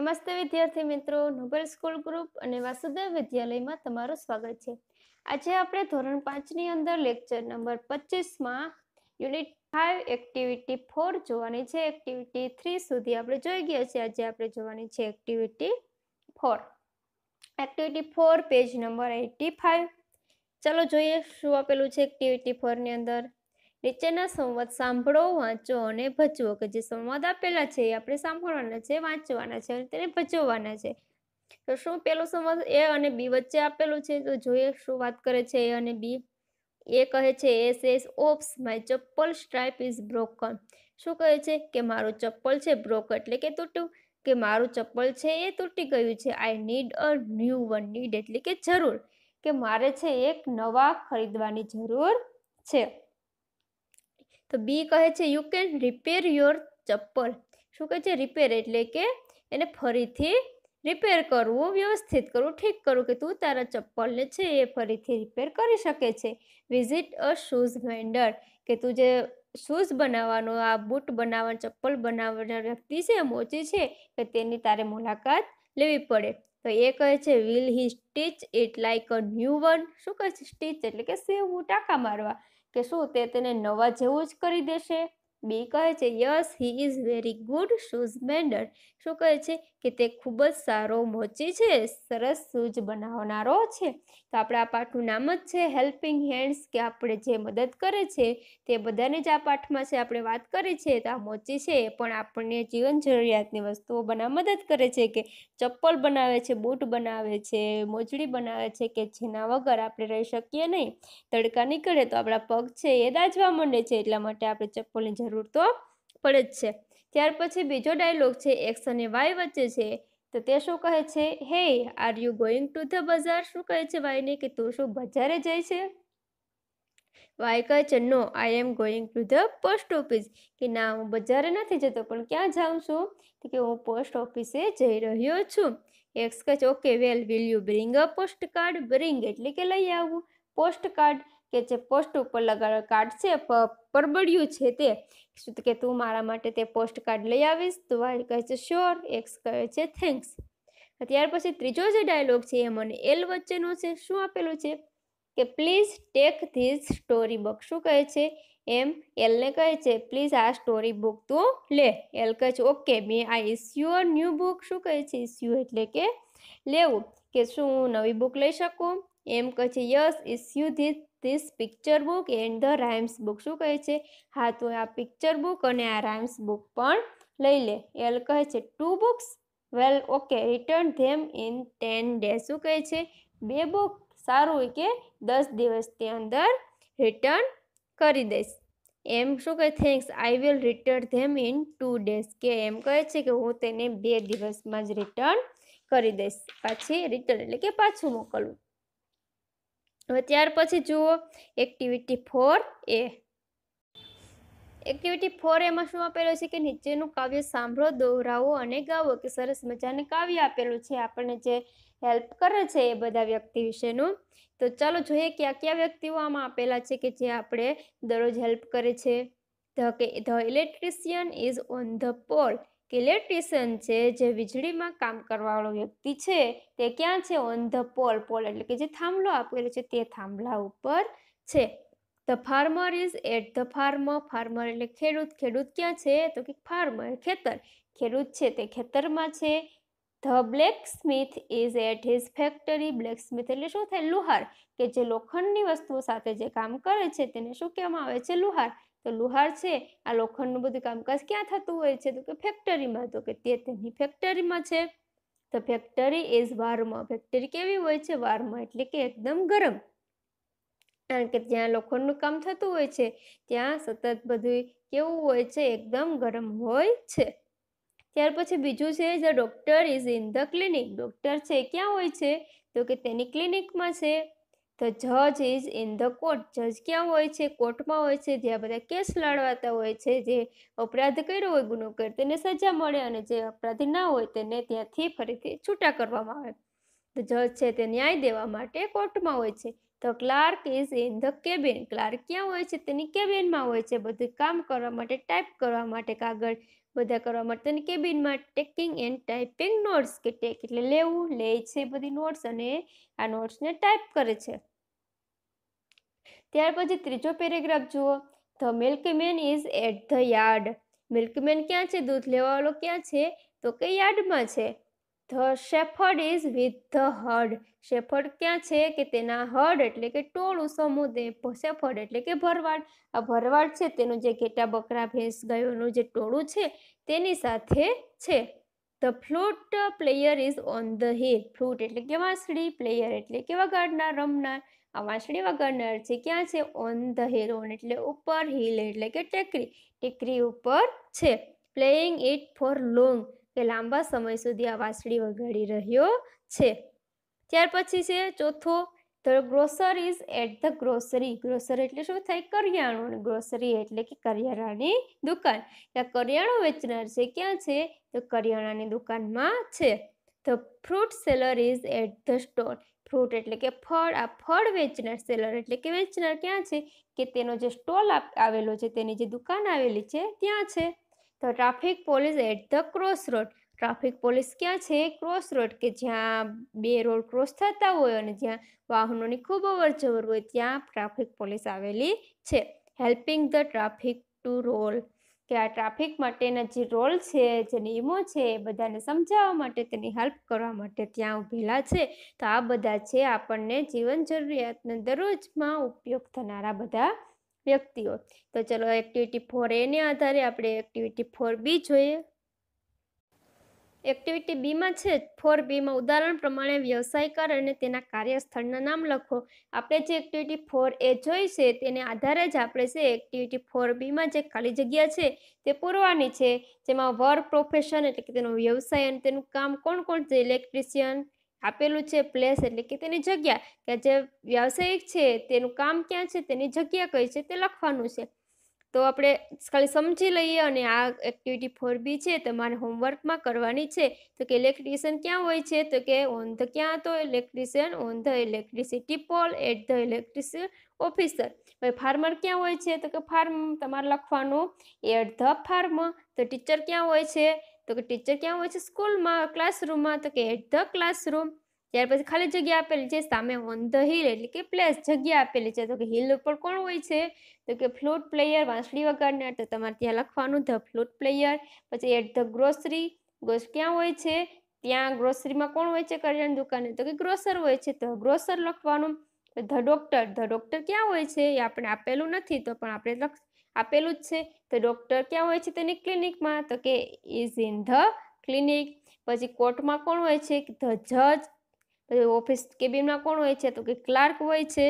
નમસ્તે વિદ્યાર્થી મિત્રો નોબેલ સ્કૂલ ગ્રુપ અને વાસુદેવ વિદ્યાલયમાં તમારું સ્વાગત છે આજે આપણે ધોરણ પાંચની અંદર લેક્ચર નંબર પચીસમાં યુનિટ ફાઇવ એક્ટિવિટી ફોર જોવાની છે એક્ટિવિટી થ્રી સુધી આપણે જોઈ ગયા છીએ આજે આપણે જોવાની છે activity four activity four page number eighty five ચાલો જોઈએ શું આપેલું છે એક્ટિવિટી ફોરની અંદર નીચેના સંવાદ સાંભળો વાંચો અને ભજવો કે જે સંવાદ આપેલા છે એ આપણે સાંભળવાના છે વાંચવાના છે અને તેને ભજવવાના છે તો શું પેલો સંવાદ એ અને બી વચ્ચે આપેલું છે તો જોઈએ શું વાત કરે છે એ અને બી એ કહે છે એસ એસ ઓપ્સ માય ચપ્પલ સ્ટ્રાઇપ ઇઝ બ્રોકન શું કહે છે કે મારું ચપ્પલ છે બ્રોક એટલે કે તૂટ્યું કે મારું ચપ્પલ છે એ તૂટી ગયું છે I need a new one need એટલે કે જરૂર કે મારે છે એક નવા ખરીદવાની જરૂર છે તો બી કહે છે યુ કેન રિપેર યોર ચપ્પલ શું કહે છે રિપેર એટલે કે એને ફરીથી રિપેર કરવું વ્યવસ્થિત કરવું ઠીક કરવું કે તું તારા ચપ્પલને છે એ ફરીથી રિપેર કરી શકે છે વિઝિટ અ શૂઝ વેન્ડર કે તું જે શૂઝ બનાવવાનો આ બૂટ બનાવવાનો ચપ્પલ બનાવવાના વ્યક્તિ છે મોચી છે કે તેની તારે મુલાકાત લેવી પડે તો એ કહે છે will he stitch it like a new one શું કહે છે સ્ટીચ એટલે કે સેવું ટાંકા મારવા કે શું તે તેને નવા જેવું જ કરી દેશે બી કહે છે yes he is very good shoes mender શું કહે છે કે તે ખૂબ જ સારો મોચી છે સરસ શૂઝ બનાવનારો છે તો આપણે આ પાઠનું નામ જ છે હેલ્પિંગ હેન્ડ્સ કે આપણે જે મદદ કરે છે તે બધાને જ આ પાઠમાં છે આપણે વાત કરી છે તો આ મોચી છે એ પણ આપણને જીવન જરૂરિયાતની વસ્તુઓ બનાવવા મદદ કરે છે કે ચપ્પલ બનાવે છે બૂટ બનાવે છે મોજડી બનાવે છે કે જેના વગર આપણે રહી શકીએ નહીં તડકા નીકળે તો આપણા પગ છે એ દાજવા માંડે છે એટલા માટે આપણે ચપ્પલની જરૂર જરૂર તો પડે જ છે ત્યાર પછી બીજો ડાયલોગ છે એક્સ અને વાય વચ્ચે છે તો તે શું કહે છે hey are you going to the bazaar શું કહે છે વાયને કે તું શું બજારે જાય છે વાય કહે છે no I am going to the post office કે ના હું બજારે નથી જતો પણ ક્યાં જાઉં છું તો કે હું પોસ્ટ ઓફિસે જઈ રહ્યો છું એક્સ કહે છે okay well will you bring a postcard bring એટલે કે લઈ આવું પોસ્ટ કાર્ડ કે જે પોસ્ટ ઉપર લગાડ કાર્ડ છે પરબડ્યું છે તે શું કે તું મારા માટે તે પોસ્ટ કાર્ડ લઈ આવીશ તો વાય કહે છે શ્યોર એક્સ કહે છે થેન્ક્સ ત્યાર પછી ત્રીજો જે ડાયલોગ છે એ મને એલ વચ્ચેનો છે શું આપેલું છે કે please take this story book શું કહે છે એમ એલને કહે છે પ્લીઝ આ સ્ટોરી બુક તું લે એલ કહે છે ઓકે મે આ ઇઝ યોર ન્યૂ બુક શું કહે છે ઇસ્યુ એટલે કે લેવું કે શું હું નવી બુક લઈ શકું એમ કહે છે yes issue this this picture book and the rhymes book શું કહે છે હા તો આ પિક્ચર બુક અને આ રાઇમ્સ બુક પણ લઈ લે એલ કહે છે two books well okay return them in ten day શું કહે છે બે બુક સારું કે દસ દિવસની અંદર રિટર્ન કરી દઈશ એમ શું કહે thanks I will return them in two days કે એમ કહે છે કે હું તેને બે દિવસમાં જ રિટર્ન કરી દઈશ પાછી રિટર્ન એટલે કે પાછું મોકલું હવે ત્યાર પછી જુઓ activity four A activity four એમાં શું આપેલું છે કે નીચેનું કાવ્ય સાંભળો દોહરાવો અને ગાવો કે સરસ મજાને કાવ્ય આપેલું છે આપણને જે હેલ્પ કરે છે એ બધા વ્યક્તિ વિશેનું તો ચાલો જોઈએ કયા કયા વ્યક્તિઓ આમાં આપેલા છે કે જે આપણે દરરોજ હેલ્પ કરે છે ધ કે the electrician is on the pole electrician છે જે વીજળીમાં કામ કરવાવાળો વ્યક્તિ છે તે ક્યાં છે ઓન ધ પોલ પોલ એટલે કે જે થાંભલો આપેલો છે તે થાંભલા ઉપર છે the farmer is at the farm farmer એટલે ખેડૂત ખેડૂત ક્યાં છે તો કે ફાર્મર ખેતર ખેડૂત છે તે ખેતરમાં છે the blacksmith is at his factory blacksmith એટલે શું થાય લુહાર કે જે લોખંડની વસ્તુઓ સાથે જે કામ કરે છે તેને શું કહેવામાં આવે છે લુહાર તો લુહાર છે આ લોખંડનું બધું કામકાજ ક્યાં થતું હોય છે તો કે ફેક્ટરીમાં તો કે તે તેની ફેક્ટરીમાં છે તો ફેક્ટરી ઇઝ વાર્મ ફેક્ટરી કેવી હોય છે વાર્મ એટલે કે એકદમ ગરમ કારણ કે જ્યાં લોખંડનું કામ થતું હોય છે ત્યાં સતત બધું કેવું હોય છે એકદમ ગરમ હોય છે ત્યાર પછી બીજું છે the doctor is in the clinic doctor છે ક્યાં હોય છે તો કે તેની ક્લિનિકમાં છે તો જજ ઇઝ ઇન ધ કોર્ટ જજ ક્યાં હોય છે કોર્ટમાં હોય છે જ્યાં બધા કેસ લડવાતા હોય છે જે અપરાધ કર્યો હોય ગુનો કર્યો તેને સજા મળે અને જે અપરાધી ના હોય તેને ત્યાંથી ફરીથી છૂટા કરવામાં આવે તો જજ છે તે ન્યાય દેવા માટે કોર્ટમાં હોય છે તો clerk is in the cabin clerk ક્યાં હોય છે તેની કેબિનમાં હોય છે બધું કામ કરવા માટે ટાઈપ કરવા માટે કાગળ બધા કરવા માટે તેની કેબિનમાં ટેકિંગ એન્ડ ટાઈપિંગ નોટ્સ કે ટેક એટલે લેવું લે છે બધી નોટ્સ અને આ નોટ્સને ટાઈપ કરે છે ત્યાર પછી ત્રીજો પેરેગ્રાફ જુઓ the milkman is at the yard milkman ક્યાં છે દૂધ લેવાવાળો ક્યાં છે તો કે યાર્ડમાં છે the shepherd is with the herd shepherd ક્યાં છે કે તેના હર્ડ એટલે કે ટોળું સમુદાય શેફર્ડ એટલે કે ભરવાડ આ ભરવાડ છે તેનું જે ઘેટા બકરા ભેંસ ગયોનું જે ટોળું છે તેની સાથે છે the flute player is on the hill flute એટલે કે વાંસળી પ્લેયર એટલે કે વગાડનાર રમનાર આ વાંસળી વગર છે ક્યાં છે ઓન ધ હેરોન એટલે ઉપર હિલ એટલે કે ટેકરી ટેકરી ઉપર છે પ્લેઇંગ ઇટ ફોર લોંગ કે લાંબા સમય સુધી આ વાંસળી વગાડી રહ્યો છે ત્યાર પછી છે ચોથો the grocer is at the grocery grocer એટલે શું થાય કરિયાણું અને ગ્રોસરી એટલે કે કરિયાણાની દુકાન ત્યાં કરિયાણું વેચનાર છે ક્યાં છે તો કરિયાણાની દુકાનમાં છે the fruit seller is at the store fruit એટલે કે ફળ આ ફળ વેચનાર સેલર એટલે કે વેચનાર ક્યાં છે કે તેનો જે સ્ટોલ આવેલો છે તેની જે દુકાન આવેલી છે ત્યાં છે તો traffic police at the cross road traffic police ક્યાં છે ક્રોસ રોડ કે જ્યાં બે રોડ ક્રોસ થતા હોય અને જ્યાં વાહનોની ખૂબ અવરજવર હોય ત્યાં ટ્રાફિક પોલીસ આવેલી છે helping the traffic to roll કે આ ટ્રાફિક માટેના જે રોલ છે જે નિયમો છે એ બધાને સમજાવવા માટે તેની હેલ્પ કરવા માટે ત્યાં ઊભેલા છે તો આ બધા છે આપણને જીવન જરૂરિયાતના દરરોજમાં ઉપયોગ થનારા બધા વ્યક્તિઓ તો ચલો એક્ટિવિટી ફોર એને આધારે આપણે એક્ટિવિટી ફોર બી જોઈએ એક્ટિવિટી બીમાં છે ફોર બીમાં ઉદાહરણ પ્રમાણે વ્યવસાયકાર અને તેના કાર્યસ્થળના નામ લખો આપણે જે એક્ટિવિટી ફોર એ જોઈ છે તેને આધારે જ આપણે છે એક્ટિવિટી ફોર બીમાં જે ખાલી જગ્યા છે તે પૂરવાની છે જેમાં વર્ક પ્રોફેશન એટલે કે તેનો વ્યવસાય અને તેનું કામ કોણ કોણ છે ઇલેક્ટ્રિશિયન આપેલું છે પ્લેસ એટલે કે તેની જગ્યા કે જે વ્યવસાયિક છે તેનું કામ ક્યાં છે તેની જગ્યા કઈ છે તે લખવાનું છે તો આપણે ખાલી સમજી લઈએ અને આ એક્ટિવિટી ફોર બી છે તમારે હોમવર્કમાં કરવાની છે તો કે ઇલેક્ટ્રિશિયન ક્યાં હોય છે તો કે ઓન ધ ક્યાં હતો electrician on the electricity pole at the electrician officer ભાઈ ફાર્મર ક્યાં હોય છે તો કે ફાર્મ તમારે લખવાનું એટ ધ ફાર્મ તો ટીચર ક્યાં હોય છે તો કે ટીચર ક્યાં હોય છે સ્કૂલમાં ક્લાસરૂમમાં તો કે એટ ધ ક્લાસરૂમ ત્યાર પછી ખાલી જગ્યા આપેલી છે સામે ઓન ધ હિલ એટલે કે પ્લેસ જગ્યા આપેલી છે તો કે હિલ ઉપર કોણ હોય છે તો કે ફ્લૂટ પ્લેયર વાંસળી વગાડનાર તો તમારે ત્યાં લખવાનું ધ ફ્લૂટ પ્લેયર પછી એટ ધ ગ્રોસરી ગ્રોસ ક્યાં હોય છે ત્યાં ગ્રોસરીમાં કોણ હોય છે કરિયાણા દુકાને તો કે ગ્રોસર હોય છે તો ગ્રોસર લખવાનું ધ ડોક્ટર ધ ડોક્ટર ક્યાં હોય છે એ આપણે આપેલું નથી તો પણ આપણે લખ આપેલું જ છે તો ડૉક્ટર ક્યાં હોય છે તેની ક્લિનિકમાં તો કે ઇઝ ઇન ધ ક્લિનિક પછી કોર્ટમાં કોણ હોય છે ધ જજ પછી ઓફિસ કેબિનમાં કોણ હોય છે તો કે ક્લાર્ક હોય છે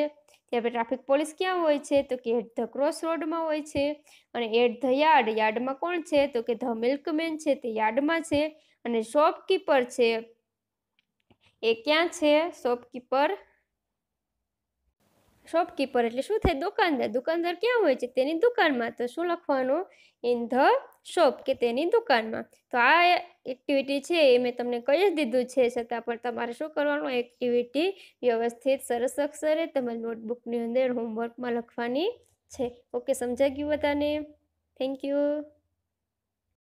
ત્યાં ટ્રાફિક પોલીસ ક્યાં હોય છે તો કે એટ ધ ક્રોસ રોડમાં હોય છે અને એટ ધ યાર્ડ યાર્ડમાં કોણ છે તો કે ધ મિલ્કમેન છે તે યાર્ડમાં છે અને શોપકીપર છે એ ક્યાં છે શોપકીપર શોપકીપર એટલે શું થાય દુકાનદાર દુકાનદાર ક્યાં હોય છે તેની દુકાનમાં તો શું લખવાનું ઇન ધ શોપ કે તેની દુકાનમાં તો આ એક્ટિવિટી છે એ મેં તમને કહી જ દીધું છે છતાં પણ તમારે શું કરવાનું એક્ટિવિટી વ્યવસ્થિત સરસ અક્ષરે તમારી નોટબુકની અંદર હોમવર્કમાં લખવાની છે ઓકે સમજાઈ ગયું બધાને થેન્ક યુ